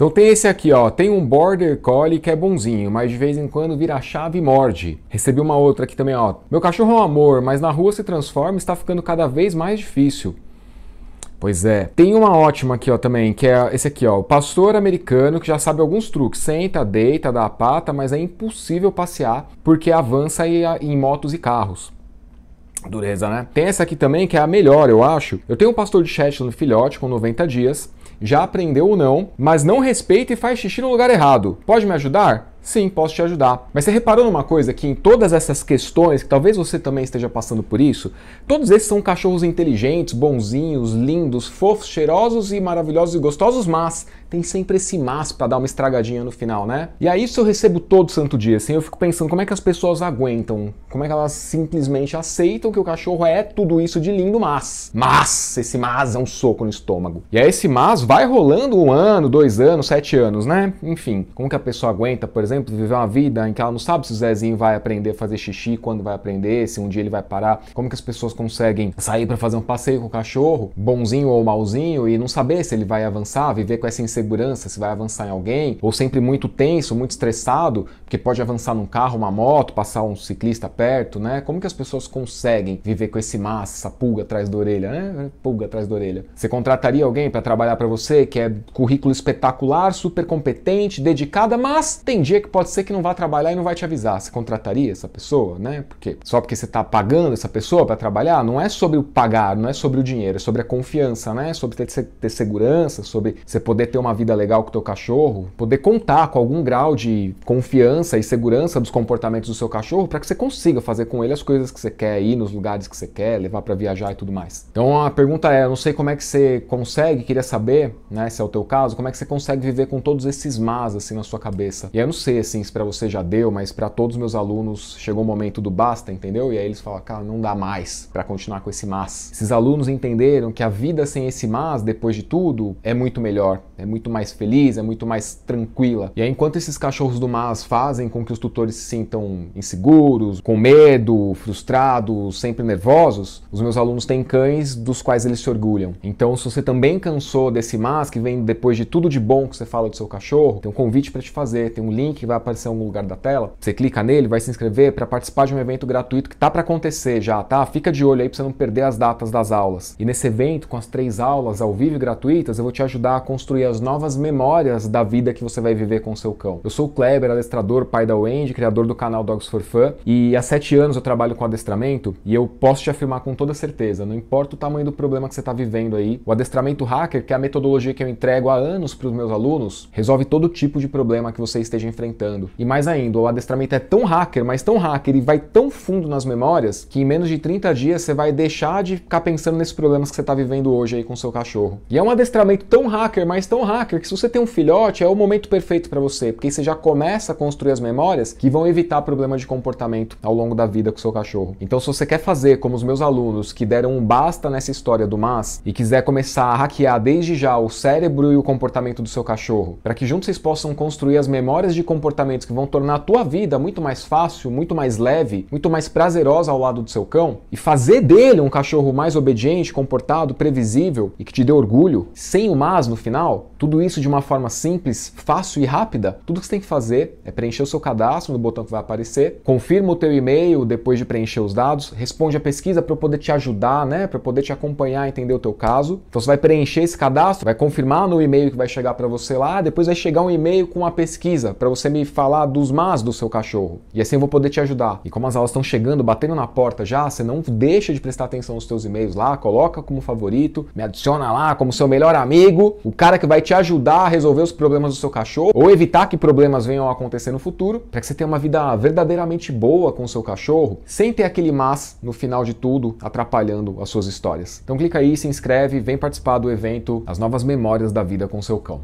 Então tem esse aqui, ó, tem um border collie que é bonzinho, mas de vez em quando vira a chave e morde. Recebi uma outra aqui também, ó. Meu cachorro é um amor, mas na rua se transforma e está ficando cada vez mais difícil. Pois é. Tem uma ótima aqui, ó, também, que é esse aqui, ó. O pastor americano que já sabe alguns truques. Senta, deita, dá a pata, mas é impossível passear porque avança em motos e carros. Dureza, né? Tem essa aqui também, que é a melhor, eu acho. Eu tenho um pastor de Shetland filhote com 90 dias já aprendeu ou não, mas não respeita e faz xixi no lugar errado. Pode me ajudar? Sim, posso te ajudar. Mas você reparou numa coisa que em todas essas questões, que talvez você também esteja passando por isso, todos esses são cachorros inteligentes, bonzinhos, lindos, fofos, cheirosos e maravilhosos e gostosos, mas tem sempre esse mas para dar uma estragadinha no final, né? E aí isso eu recebo todo santo dia, assim, eu fico pensando como é que as pessoas aguentam, como é que elas simplesmente aceitam que o cachorro é tudo isso de lindo, mas, mas, esse mas é um soco no estômago. E aí esse mas vai rolando um ano, dois anos, sete anos, né? Enfim, como que a pessoa aguenta, por exemplo, exemplo, viver uma vida em que ela não sabe se o Zezinho vai aprender a fazer xixi, quando vai aprender, se um dia ele vai parar, como que as pessoas conseguem sair para fazer um passeio com o cachorro, bonzinho ou malzinho, e não saber se ele vai avançar, viver com essa insegurança, se vai avançar em alguém, ou sempre muito tenso, muito estressado, porque pode avançar num carro, uma moto, passar um ciclista perto, né? Como que as pessoas conseguem viver com esse massa, essa pulga atrás da orelha, né? Pulga atrás da orelha. Você contrataria alguém para trabalhar para você que é currículo espetacular, super competente, dedicada, mas tem dia dia que pode ser que não vá trabalhar e não vai te avisar. Você contrataria essa pessoa, né? Porque só porque você está pagando essa pessoa para trabalhar, não é sobre o pagar, não é sobre o dinheiro, é sobre a confiança, né? É sobre ter, ter segurança, sobre você poder ter uma vida legal com o teu cachorro, poder contar com algum grau de confiança e segurança dos comportamentos do seu cachorro para que você consiga fazer com ele as coisas que você quer, ir nos lugares que você quer, levar para viajar e tudo mais. Então a pergunta é, eu não sei como é que você consegue, queria saber, né, se é o teu caso, como é que você consegue viver com todos esses mas assim na sua cabeça. E eu não sei sei assim se para você já deu, mas para todos os meus alunos chegou o momento do basta, entendeu? E aí eles falam, cara, não dá mais para continuar com esse mas. Esses alunos entenderam que a vida sem esse mas, depois de tudo, é muito melhor, é muito mais feliz, é muito mais tranquila. E aí, enquanto esses cachorros do mas fazem com que os tutores se sintam inseguros, com medo, frustrados, sempre nervosos, os meus alunos têm cães dos quais eles se orgulham. Então, se você também cansou desse mas que vem depois de tudo de bom que você fala do seu cachorro, tem um convite para te fazer, tem um link que vai aparecer em algum lugar da tela. Você clica nele, vai se inscrever para participar de um evento gratuito que tá para acontecer já, tá? Fica de olho aí para você não perder as datas das aulas. E nesse evento, com as três aulas ao vivo e gratuitas, eu vou te ajudar a construir as novas memórias da vida que você vai viver com o seu cão. Eu sou o Kleber, adestrador, pai da Wendy, criador do canal Dogs for Fun, e há sete anos eu trabalho com adestramento e eu posso te afirmar com toda certeza, não importa o tamanho do problema que você está vivendo aí, o adestramento hacker, que é a metodologia que eu entrego há anos para os meus alunos, resolve todo tipo de problema que você esteja enfrentando e mais ainda, o adestramento é tão hacker, mas tão hacker e vai tão fundo nas memórias que em menos de 30 dias você vai deixar de ficar pensando nesses problemas que você está vivendo hoje aí com seu cachorro. E é um adestramento tão hacker, mas tão hacker que se você tem um filhote é o momento perfeito para você, porque você já começa a construir as memórias que vão evitar problemas de comportamento ao longo da vida com seu cachorro. Então, se você quer fazer como os meus alunos que deram um basta nessa história do MAS e quiser começar a hackear desde já o cérebro e o comportamento do seu cachorro, para que juntos vocês possam construir as memórias de comportamento comportamentos que vão tornar a tua vida muito mais fácil, muito mais leve, muito mais prazerosa ao lado do seu cão e fazer dele um cachorro mais obediente, comportado, previsível e que te dê orgulho, sem o mas no final, tudo isso de uma forma simples, fácil e rápida, tudo que você tem que fazer é preencher o seu cadastro no botão que vai aparecer, confirma o teu e-mail depois de preencher os dados, responde a pesquisa para eu poder te ajudar, né, para poder te acompanhar, entender o teu caso. Então você vai preencher esse cadastro, vai confirmar no e-mail que vai chegar para você lá, depois vai chegar um e-mail com a pesquisa para você me falar dos más do seu cachorro. E assim eu vou poder te ajudar. E como as aulas estão chegando, batendo na porta já, você não deixa de prestar atenção nos seus e-mails lá, coloca como favorito, me adiciona lá como seu melhor amigo, o cara que vai te ajudar a resolver os problemas do seu cachorro ou evitar que problemas venham a acontecer no futuro, para que você tenha uma vida verdadeiramente boa com o seu cachorro, sem ter aquele mas no final de tudo atrapalhando as suas histórias. Então clica aí, se inscreve, vem participar do evento As Novas Memórias da Vida com seu Cão.